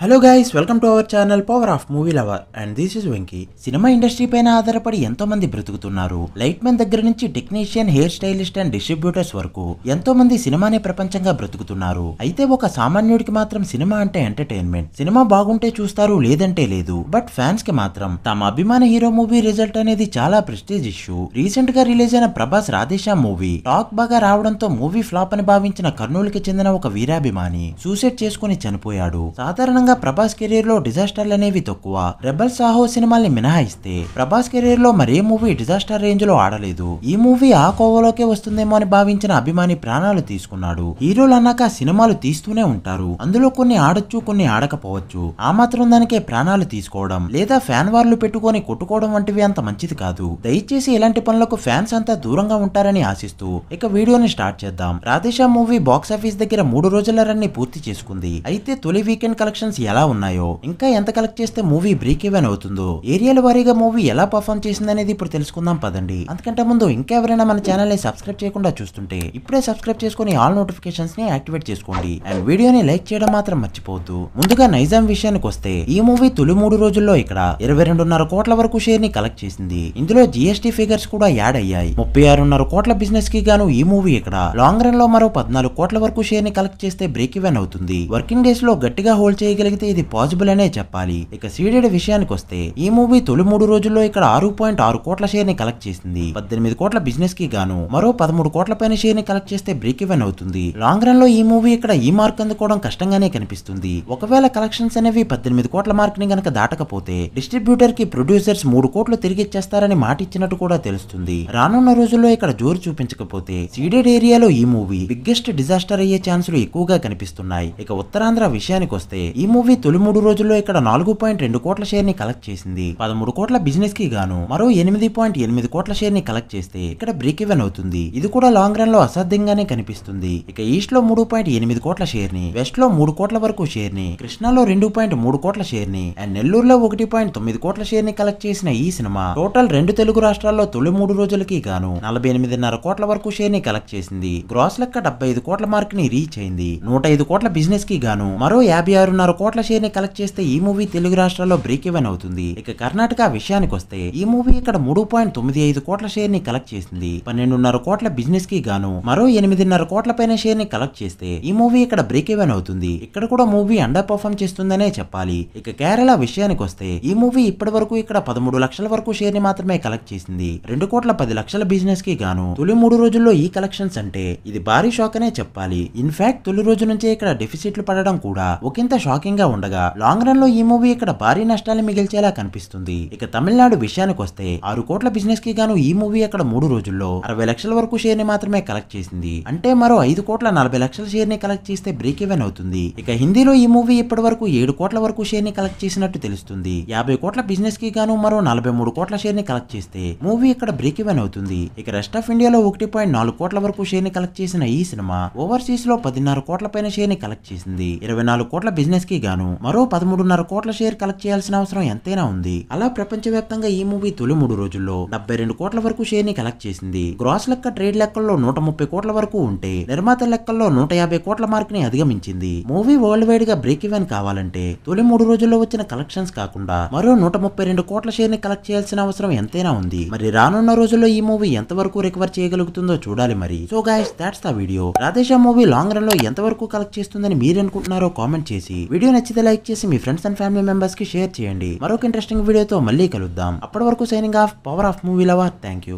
hello guys welcome to our channel power of movie lover and this is Venky cinema industry పైన ఆధారపడి ఎంతో మంది బ్రతుకుతున్నారు లైట్ మెన్ దగ్గర నుంచి technician hair stylist and distributors వరకు ఎంతో మంది సినిమానే ప్రపంచంగా బ్రతుకుతున్నారు అయితే ఒక సామాన్యుడికి మాత్రం సినిమా అంటే ఎంటర్టైన్మెంట్ సినిమా బాగుంటే చూస్తారు లేదంటే లేదు బట్ ఫ్యాన్స్ కి మాత్రం తమ అభిమాన హీరో మూవీ రిజల్ట్ అనేది చాలా ప్రెస్టీజ్ ఇష్యూ రీసెంట్ గా రిలీజ్ అయిన ప్రభాస్ రాధేశా మూవీ టాక్ బాగా రావడంతో మూవీ ఫ్లాప్ అని భావించిన కర్నూలుకి చెందిన ఒక వీరాభిమాని సూసైడ్ చేసుకుని చనిపోయాడు సాధారణంగా సాధారణంగా ప్రభాస్ కెరీర్ లో డిజాస్టర్లు అనేవి తక్కువ రెబల్ సాహో సినిమాల్ని మినహాయిస్తే ప్రభాస్ కెరీర్ లో మరే మూవీ డిజాస్టర్ రేంజ్ లో ఆడలేదు ఈ మూవీ ఆ కోవలోకే వస్తుందేమో అని భావించిన అభిమాని ప్రాణాలు తీసుకున్నాడు హీరోలు అన్నాక సినిమాలు తీస్తూనే ఉంటారు అందులో కొన్ని ఆడొచ్చు కొన్ని ఆడకపోవచ్చు ఆ మాత్రం దానికే ప్రాణాలు తీసుకోవడం లేదా ఫ్యాన్ వార్లు పెట్టుకొని కొట్టుకోవడం వంటివి అంత మంచిది కాదు దయచేసి ఇలాంటి పనులకు ఫ్యాన్స్ అంతా దూరంగా ఉంటారని ఆశిస్తూ ఇక వీడియోని స్టార్ట్ చేద్దాం రాధేశా మూవీ బాక్సాఫీస్ దగ్గర మూడు రోజుల రన్ని పూర్తి చేసుకుంది అయితే తొలి వీకెండ్ కలెక్షన్స్ కలెక్షన్స్ ఎలా ఉన్నాయో ఇంకా ఎంత కలెక్ట్ చేస్తే మూవీ బ్రేక్ ఈవెన్ అవుతుందో ఏరియాల వారీగా మూవీ ఎలా పర్ఫామ్ చేసింది అనేది ఇప్పుడు తెలుసుకుందాం పదండి అందుకంటే ముందు ఇంకా ఎవరైనా మన ఛానల్ ని సబ్స్క్రైబ్ చేయకుండా చూస్తుంటే ఇప్పుడే సబ్స్క్రైబ్ చేసుకుని ఆల్ నోటిఫికేషన్స్ ని యాక్టివేట్ చేసుకోండి అండ్ వీడియోని లైక్ చేయడం మాత్రం మర్చిపోవద్దు ముందుగా నైజాం విషయానికి వస్తే ఈ మూవీ తొలి మూడు రోజుల్లో ఇక్కడ ఇరవై రెండున్నర కోట్ల వరకు షేర్ ని కలెక్ట్ చేసింది ఇందులో జిఎస్టీ ఫిగర్స్ కూడా యాడ్ అయ్యాయి ముప్పై ఆరున్నర కోట్ల బిజినెస్ కి గాను ఈ మూవీ ఇక్కడ లాంగ్ రన్ లో మరో పద్నాలుగు కోట్ల వరకు షేర్ ని కలెక్ట్ చేస్తే బ్రేక్ ఈవెన్ అవుతుంది వర్కింగ్ డేస్ లో గట్టిగా హోల్డ్ చేయగల జరిగితే ఇది పాసిబుల్ అనే చెప్పాలి ఇక సీడెడ్ విషయానికి వస్తే ఈ మూవీ తొలి మూడు రోజుల్లో ఇక్కడ ఆరు పాయింట్ ఆరు కోట్ల షేర్ ని కలెక్ట్ చేసింది పద్దెనిమిది కోట్ల బిజినెస్ కి గాను మరో పదమూడు కోట్ల పైన షేర్ ని కలెక్ట్ చేస్తే బ్రేక్ ఇవెన్ అవుతుంది లాంగ్ రన్ లో ఈ మూవీ ఇక్కడ ఈ మార్క్ అందుకోవడం కష్టంగానే కనిపిస్తుంది ఒకవేళ కలెక్షన్స్ అనేవి పద్దెనిమిది కోట్ల మార్క్ ని గనక దాటకపోతే డిస్ట్రిబ్యూటర్ కి ప్రొడ్యూసర్స్ మూడు కోట్లు తిరిగి ఇచ్చేస్తారని మాట ఇచ్చినట్టు కూడా తెలుస్తుంది రానున్న రోజుల్లో ఇక్కడ జోరు చూపించకపోతే సీడెడ్ ఏరియాలో ఈ మూవీ బిగ్గెస్ట్ డిజాస్టర్ అయ్యే ఛాన్సులు ఎక్కువగా కనిపిస్తున్నాయి ఇక ఉత్తరాంధ్ర విషయానికి వస్తే ఈ మూవీ తొలి మూడు రోజుల్లో ఇక్కడ నాలుగు పాయింట్ రెండు కోట్ల షేర్ ని కలెక్ట్ చేసింది పదమూడు కోట్ల బిజినెస్ కి గాను మరో ఎనిమిది పాయింట్ ఎనిమిది కోట్ల షేర్ ని కలెక్ట్ చేస్తే ఇక్కడ బ్రేక్ ఇవెన్ అవుతుంది ఇది కూడా లాంగ్ రన్ లో అసాధ్యంగానే కనిపిస్తుంది ఇక ఈస్ట్ లో మూడు పాయింట్ ఎనిమిది కోట్ల షేర్ ని వెస్ట్ లో మూడు కోట్ల వరకు షేర్ ని కృష్ణాలో రెండు పాయింట్ మూడు కోట్ల షేర్ ని అండ్ నెల్లూరులో ఒకటి పాయింట్ తొమ్మిది కోట్ల షేర్ ని కలెక్ట్ చేసిన ఈ సినిమా టోటల్ రెండు తెలుగు రాష్ట్రాల్లో తొలి మూడు రోజులకి గాను నలభై ఎనిమిదిన్నర కోట్ల వరకు షేర్ ని కలెక్ట్ చేసింది గ్రాస్ లెక్క డెబ్బై ఐదు కోట్ల మార్క్ ని రీచ్ అయింది నూట ఐదు కోట్ల బిజినెస్ కి గాను మరో యాభై ఆరున్నర కోట్ల కోట్ల షేర్ ని కలెక్ట్ చేస్తే ఈ మూవీ తెలుగు రాష్ట్రాల్లో బ్రేక్ ఇవన్ అవుతుంది ఇక కర్ణాటక విషయానికి వస్తే ఈ మూవీ ఇక్కడ మూడు పాయింట్ తొమ్మిది ఐదు కోట్ల షేర్ ని కలెక్ట్ చేసింది పన్నెండున్నర కోట్ల బిజినెస్ కి గాను మరో ఎనిమిదిన్నర కోట్ల పైన షేర్ ని కలెక్ట్ చేస్తే ఈ మూవీ ఇక్కడ బ్రేక్ ఇవన్ అవుతుంది ఇక్కడ కూడా మూవీ అండర్ పర్ఫామ్ చేస్తుందనే చెప్పాలి ఇక కేరళ విషయానికి వస్తే ఈ మూవీ ఇప్పటి వరకు ఇక్కడ పదమూడు లక్షల వరకు షేర్ ని మాత్రమే కలెక్ట్ చేసింది రెండు కోట్ల పది లక్షల బిజినెస్ కి గాను తొలి మూడు రోజుల్లో ఈ కలెక్షన్స్ అంటే ఇది భారీ షాక్ అనే చెప్పాలి ఇన్ఫాక్ట్ తొలి రోజు నుంచే ఇక్కడ డెఫిసిట్లు పడడం కూడా ఒకంత షాకింగ్ ఆకర్షణీయంగా ఉండగా లాంగ్ రన్ లో ఈ మూవీ ఇక్కడ భారీ నష్టాన్ని మిగిల్చేలా కనిపిస్తుంది ఇక తమిళనాడు విషయానికి వస్తే ఆరు కోట్ల బిజినెస్ కి గాను ఈ మూవీ అక్కడ మూడు రోజుల్లో అరవై లక్షల వరకు షేర్ ని మాత్రమే కలెక్ట్ చేసింది అంటే మరో ఐదు కోట్ల నలభై లక్షల షేర్ ని కలెక్ట్ చేస్తే బ్రేక్ ఈవెన్ అవుతుంది ఇక హిందీలో ఈ మూవీ ఇప్పటి వరకు ఏడు కోట్ల వరకు షేర్ ని కలెక్ట్ చేసినట్టు తెలుస్తుంది యాభై కోట్ల బిజినెస్ కి గాను మరో నలభై మూడు కోట్ల షేర్ ని కలెక్ట్ చేస్తే మూవీ ఇక్కడ బ్రేక్ ఈవెన్ అవుతుంది ఇక రెస్ట్ ఆఫ్ ఇండియాలో ఒకటి పాయింట్ నాలుగు కోట్ల వరకు షేర్ ని కలెక్ట్ చేసిన ఈ సినిమా ఓవర్సీస్ లో పదిన్నర కోట్ల పైన షేర్ ని కలెక్ట్ చేసింది ఇరవై నాలుగు కోట్ల బిజినెస్ కి గాను మరో పదమూడున్నర కోట్ల షేర్ కలెక్ట్ చేయాల్సిన అవసరం ఎంతైనా ఉంది అలా ప్రపంచవ్యాప్తంగా ఈ మూవీ తొలి మూడు రోజుల్లో డెబ్బై రెండు కోట్ల వరకు షేర్ ని కలెక్ట్ చేసింది గ్రాస్ లెక్క ట్రేడ్ లెక్కల్లో నూట ముప్పై కోట్ల వరకు ఉంటే నిర్మాత లెక్కల్లో నూట యాభై కోట్ల మార్క్ ని అధిగమించింది మూవీ వరల్డ్ వైడ్ గా బ్రేక్ ఈవెన్ కావాలంటే తొలి మూడు రోజుల్లో వచ్చిన కలెక్షన్స్ కాకుండా మరో నూట ముప్పై రెండు కోట్ల షేర్ ని కలెక్ట్ చేయాల్సిన అవసరం ఎంతైనా ఉంది మరి రానున్న రోజుల్లో ఈ మూవీ ఎంతవరకు రికవర్ చేయగలుగుతుందో చూడాలి మరి so guys that's the video రాధేశా మూవీ లాంగ్ రన్ లో ఎంతవరకు కలెక్ట్ చేస్తుందని మీరు అనుకుంటున్నారో కామెంట్ చేసి వీడియో వీడియో నచ్చితే లైక్ చేసి మీ ఫ్రెండ్స్ అండ్ ఫ్యామిలీ మెంబర్స్ కి షేర్ చేయండి మరొక ఇంట్రెస్టింగ్ వీడియోతో మళ్ళీ కలుద్దాం అప్పటి వరకు signing off power of movie lover thank you